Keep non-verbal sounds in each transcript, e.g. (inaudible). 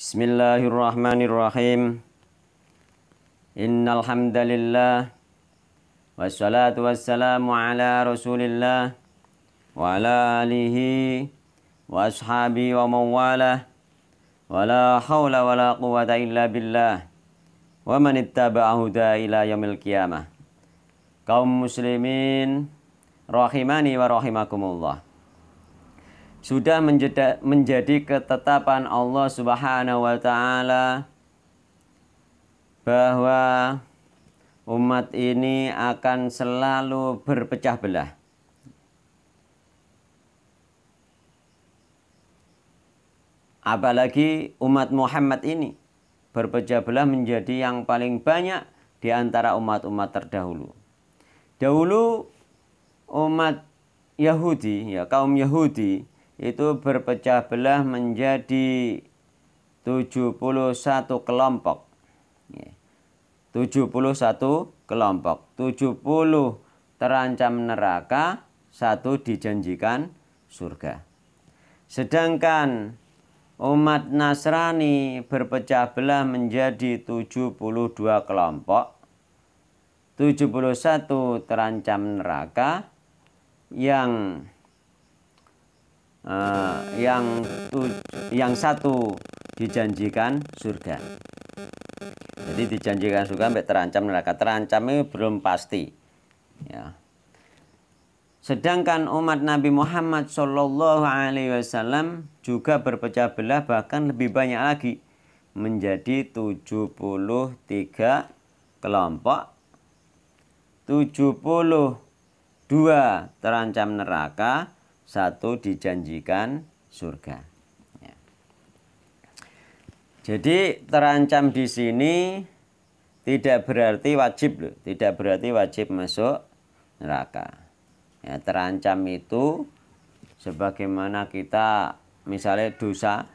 Bismillahirrahmanirrahim. Innal hamdalillah wassalatu wassalamu ala Rasulillah wa ala alihi wa ashabi wa mawala wa la haula wa la quwata illa billah wa man ittaba'a huda ila yaumil qiyamah. Kaum muslimin rahimani wa rahimakumullah sudah menjadi ketetapan Allah Subhanahu wa taala bahwa umat ini akan selalu berpecah belah. Apalagi umat Muhammad ini berpecah belah menjadi yang paling banyak di antara umat-umat terdahulu. Dahulu umat Yahudi, ya kaum Yahudi itu berpecah belah menjadi 71 kelompok. 71 ya. kelompok. 70 terancam neraka, satu dijanjikan surga. Sedangkan umat Nasrani berpecah belah menjadi 72 kelompok. 71 terancam neraka yang uh, yang yang satu dijanjikan surga. Jadi dijanjikan surga sampai terancam neraka. Terancam ini belum pasti. Ya. Sedangkan umat Nabi Muhammad Shallallahu Alaihi Wasallam juga berpecah belah bahkan lebih banyak lagi menjadi 73 kelompok 72 terancam neraka satu dijanjikan surga. Ya. Jadi terancam di sini tidak berarti wajib loh, tidak berarti wajib masuk neraka. Ya, terancam itu sebagaimana kita misalnya dosa,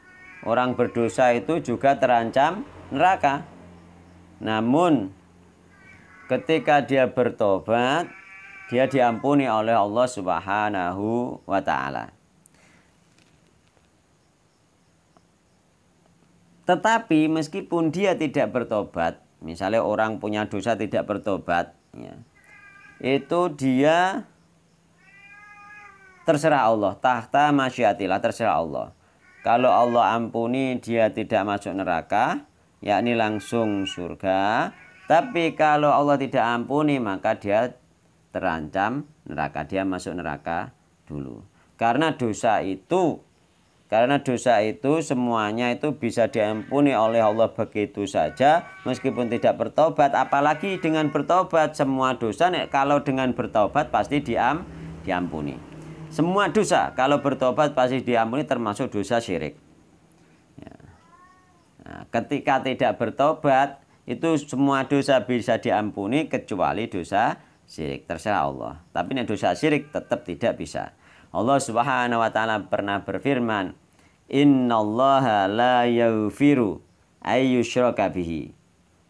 orang berdosa itu juga terancam neraka. Namun ketika dia bertobat dia diampuni oleh Allah Subhanahu wa taala. Tetapi meskipun dia tidak bertobat, misalnya orang punya dosa tidak bertobat, ya, itu dia terserah Allah, tahta masyiatilah terserah Allah. Kalau Allah ampuni dia tidak masuk neraka, yakni langsung surga. Tapi kalau Allah tidak ampuni maka dia terancam neraka. Dia masuk neraka dulu. Karena dosa itu karena dosa itu semuanya itu bisa diampuni oleh Allah begitu saja meskipun tidak bertobat apalagi dengan bertobat semua dosa kalau dengan bertobat pasti diam diampuni. Semua dosa kalau bertobat pasti diampuni termasuk dosa syirik. Ya. Nah, ketika tidak bertobat itu semua dosa bisa diampuni kecuali dosa syirik terserah Allah tapi nek dosa syirik tetap tidak bisa Allah Subhanahu wa taala pernah berfirman innallaha la yaghfiru ayyushraka bihi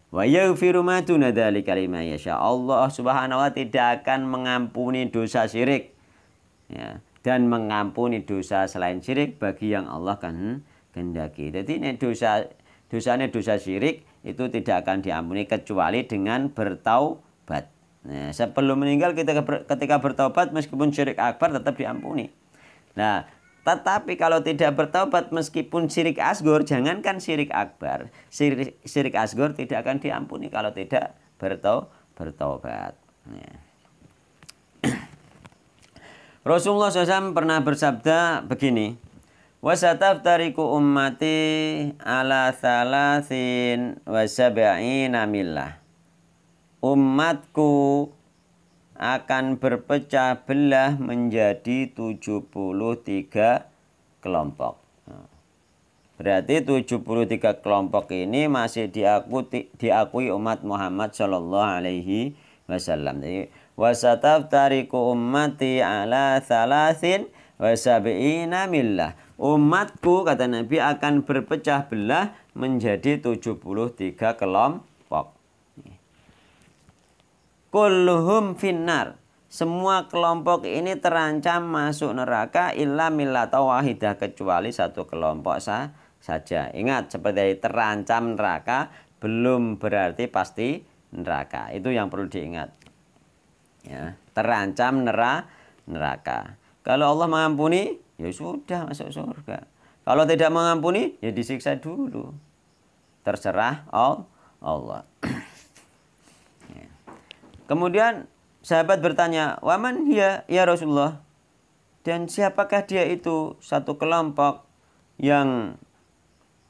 wa yaghfiru ma duna dzalika liman yasha Allah Subhanahu wa tidak akan mengampuni dosa syirik ya dan mengampuni dosa selain syirik bagi yang Allah kan kehendaki. Jadi ini dosa dosanya dosa syirik itu tidak akan diampuni kecuali dengan bertaubat. Nah, sebelum meninggal kita ketika bertobat meskipun syirik akbar tetap diampuni. Nah, tetapi kalau tidak bertobat meskipun syirik asgur, jangankan syirik akbar, syirik, syirik asgur tidak akan diampuni kalau tidak berto, bertobat. Nah. (clears throat) Rasulullah SAW pernah bersabda begini, tariku ummati ala thalathin wasabi'ina millah umatku akan berpecah belah menjadi 73 kelompok. Berarti 73 kelompok ini masih diakui, diakui umat Muhammad Shallallahu Alaihi Wasallam. Jadi wasataf tariku ummati ala salasin wasabiina millah. Umatku kata Nabi akan berpecah belah menjadi 73 kelompok kulluhum finnar. Semua kelompok ini terancam masuk neraka illa millata wahidah kecuali satu kelompok sah saja. Ingat seperti terancam neraka belum berarti pasti neraka. Itu yang perlu diingat. Ya, terancam neraka. Kalau Allah mengampuni, ya sudah masuk surga. Kalau tidak mengampuni, ya disiksa dulu. Terserah Allah. Kemudian sahabat bertanya, "Waman hiya ya Rasulullah?" Dan siapakah dia itu? Satu kelompok yang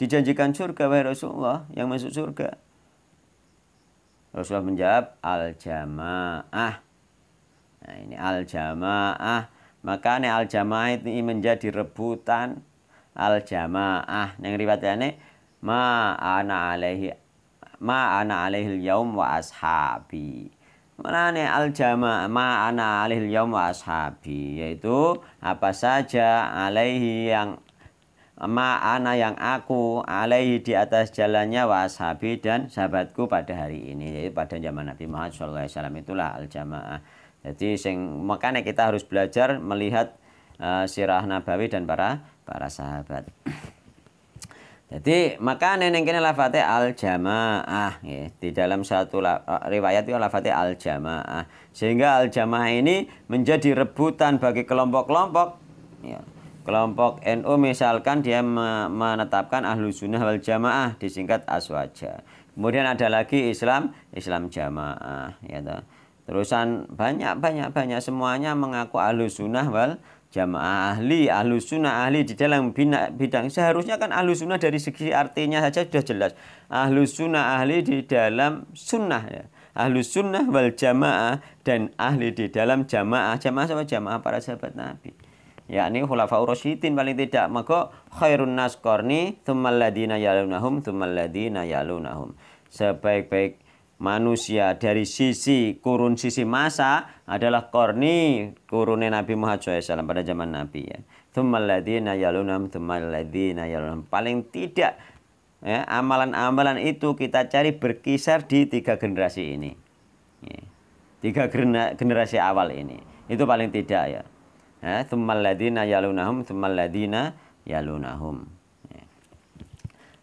dijanjikan surga wahai Rasulullah, yang masuk surga. Rasulullah menjawab, "Al-jamaah." Nah, ini al-jamaah. Maka ini al-jamaah ini menjadi rebutan al-jamaah. Yang riwayatnya ma ana alaihi ma ana alaihi yaum wa ashabi. Mulane al jama ma ana alih yom wa ashabi yaitu apa saja alaihi yang ma ana yang aku alaihi di atas jalannya wa ashabi dan sahabatku pada hari ini yaitu pada zaman Nabi Muhammad saw itulah al jamaah. Jadi sing makanya kita harus belajar melihat uh, sirah Nabawi dan para para sahabat. Jadi maka neneng kene lafate al jamaah ya. Di dalam satu eh, riwayat itu lafate al jamaah. Sehingga al jamaah ini menjadi rebutan bagi kelompok-kelompok ya. Kelompok NU misalkan dia menetapkan ahlu sunnah wal jamaah disingkat aswaja. Kemudian ada lagi Islam, Islam jamaah ya Terusan banyak banyak banyak semuanya mengaku ahlu sunnah wal jamaah ahli, ahlu sunnah ahli di dalam bidang seharusnya kan ahlu sunnah dari segi artinya saja sudah jelas ahlu sunnah ahli di dalam sunnah ya. ahlu sunnah wal jamaah dan ahli di dalam jamaah jamaah sama jamaah para sahabat nabi yakni khulafa rasyidin paling tidak maka khairun nas qarni thummal ladina yalunahum thummal ladina yalunahum sebaik-baik manusia dari sisi kurun sisi masa adalah korni kurunnya Nabi Muhammad SAW pada zaman Nabi ya. Thummaladina yalunam, thummaladina yalunam. Paling tidak amalan ya, amalan-amalan itu kita cari berkisar di tiga generasi ini. Ya. Tiga generasi awal ini. Itu paling tidak ya. ya thummaladina yalunahum, thummaladina yalunahum ya.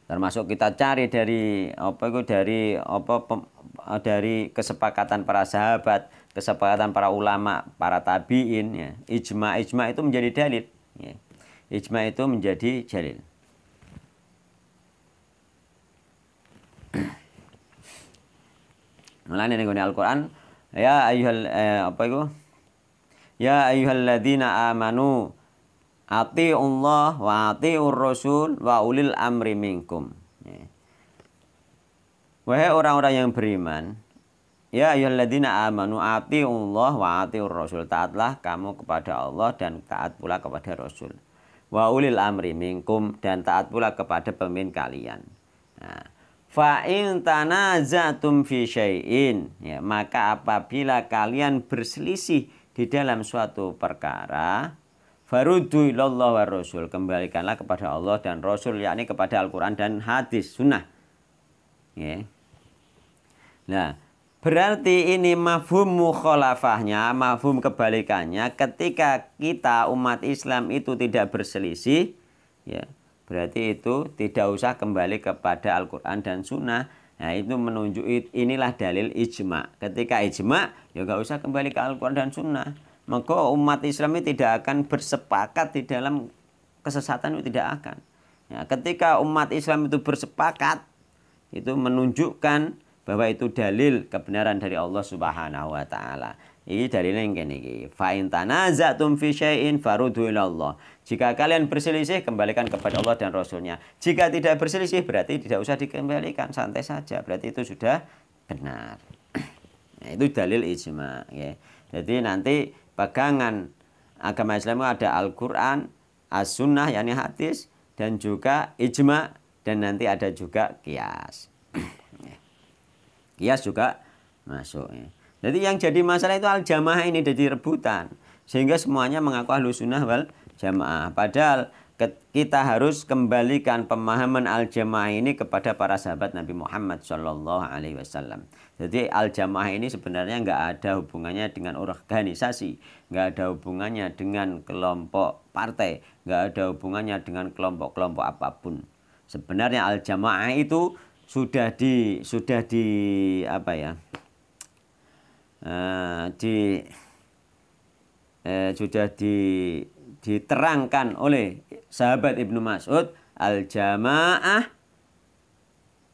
termasuk kita cari dari apa itu dari apa pem, Eh, dari kesepakatan para sahabat, kesepakatan para ulama, para tabiin, ya. ijma ijma itu menjadi dalil. Ya. Ijma itu menjadi dalil. (clears throat) Mulane ning Al-Qur'an, ya ayuhal eh, apa itu? Ya ayyuhalladzina amanu Allah wa ati rasul wa ulil amri minkum. Wahai orang-orang yang beriman, ya ayyuhalladzina amanu atiullaha wa atiur rasul. Taatlah kamu kepada Allah dan taat pula kepada Rasul. Wa ulil amri minkum dan taat pula kepada pemimpin kalian. Nah, fa in tanazatum fi syai'in, ya, maka apabila kalian berselisih di dalam suatu perkara, Farudu ilallah wa rasul. Kembalikanlah kepada Allah dan Rasul, yakni kepada Al-Quran dan hadis, sunnah. Ya. Nah, berarti ini mafhum mukhalafahnya, mafhum kebalikannya ketika kita umat Islam itu tidak berselisih, ya. Berarti itu tidak usah kembali kepada Al-Qur'an dan Sunnah. Nah, itu menunjuk inilah dalil ijma. Ketika ijma, ya nggak usah kembali ke Al-Qur'an dan Sunnah. Maka umat Islam ini tidak akan bersepakat di dalam kesesatan itu tidak akan. Ya, ketika umat Islam itu bersepakat itu menunjukkan bahwa itu dalil kebenaran dari Allah Subhanahu wa taala. Ini dalilnya yang kene Fa in tanazatum fi syai'in farudhu Allah. Jika kalian berselisih kembalikan kepada Allah dan Rasulnya. Jika tidak berselisih berarti tidak usah dikembalikan, santai saja. Berarti itu sudah benar. (clears throat) Nah, itu dalil ijma ya. Jadi nanti pegangan agama Islam ada Al-Qur'an, As-Sunnah yakni hadis dan juga ijma dan nanti ada juga kias. (clears throat) Ya. kias juga masuk. Ya. Jadi yang jadi masalah itu al-jamaah ini jadi rebutan. Sehingga semuanya mengaku ahlu sunnah wal jamaah. Padahal kita harus kembalikan pemahaman al-jamaah ini kepada para sahabat Nabi Muhammad Shallallahu Alaihi Wasallam. Jadi al-jamaah ini sebenarnya nggak ada hubungannya dengan organisasi, nggak ada hubungannya dengan kelompok partai, nggak ada hubungannya dengan kelompok-kelompok apapun. Sebenarnya al jamaah itu sudah di sudah di apa ya? Uh, di uh, sudah di diterangkan oleh sahabat Ibnu Mas'ud al jamaah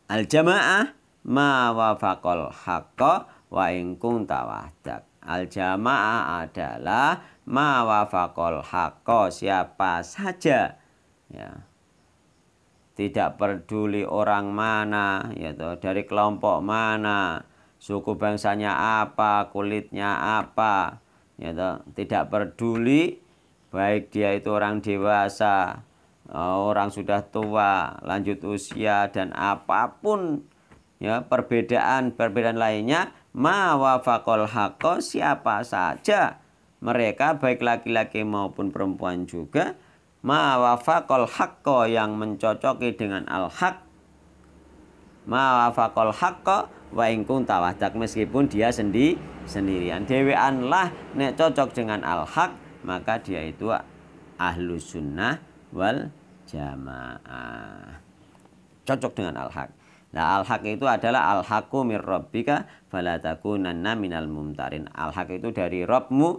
al jamaah ma wafakol haqqo wa ingkung tawadak al jamaah adalah ma wafakol hakko siapa saja ya tidak peduli orang mana yaitu dari kelompok mana suku bangsanya apa kulitnya apa yaitu tidak peduli baik dia itu orang dewasa eh, orang sudah tua lanjut usia dan apapun ya perbedaan perbedaan lainnya ma wafakol hako siapa saja mereka baik laki-laki maupun perempuan juga ma wafakol hakko yang mencocoki dengan al hak ma wafakol hakko wa in tawadak meskipun dia sendi sendirian dewean lah nek cocok dengan al hak maka dia itu ahlu sunnah wal jamaah cocok dengan al hak Nah, al-haq itu adalah al-haqqu mir rabbika fala takunanna minal mumtarin. Al-haq itu dari Rabbmu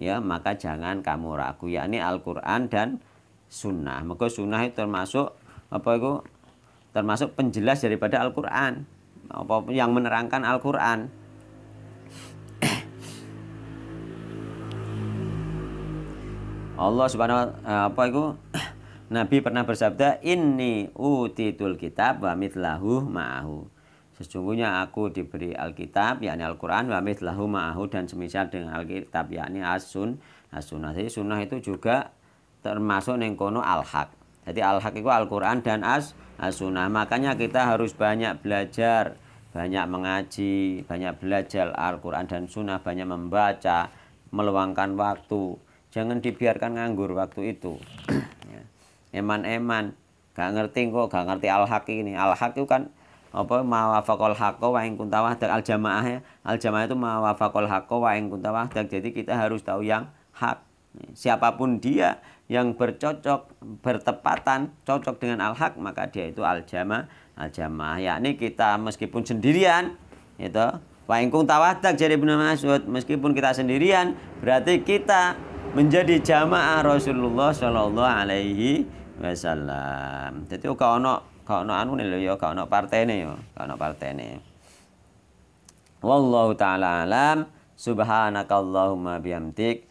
ya, maka jangan kamu ragu yakni Al-Qur'an dan sunnah maka sunnah itu termasuk apa itu termasuk penjelas daripada Al-Qur'an apa yang menerangkan Al-Qur'an Allah Subhanahu eh, apa itu Nabi pernah bersabda ini utitul kitab wa mitlahu ma'ahu sesungguhnya aku diberi Alkitab yakni Al-Qur'an wa mitlahu ma'ahu dan semisal dengan Alkitab yakni As-Sun As-Sunnah sunnah itu juga termasuk neng kono al-haq. Jadi al-haq itu Al-Qur'an dan as as-sunnah. Makanya kita harus banyak belajar, banyak mengaji, banyak belajar Al-Qur'an dan sunnah, banyak membaca, meluangkan waktu. Jangan dibiarkan nganggur waktu itu. Ya. Eman-eman, gak ngerti kok, gak ngerti al-haq ini. Al-haq itu kan apa mawafakol hakko wa ing kuntawah al jamaah ya al jamaah itu mawafakol hakko wa ing kuntawah jadi kita harus tahu yang hak Siapapun dia yang bercocok, bertepatan, cocok dengan al-haq, maka dia itu al jamaah al-jamaah. Yakni kita meskipun sendirian, itu Wa ingkung tawadak jadi Ibnu Mas'ud meskipun kita sendirian berarti kita menjadi jamaah Rasulullah Shallallahu alaihi wasallam. Jadi oh, kau ono kau ono anu nih yo kau ono partene kalau kau ono partene. Wallahu taala alam subhanakallahumma bihamdika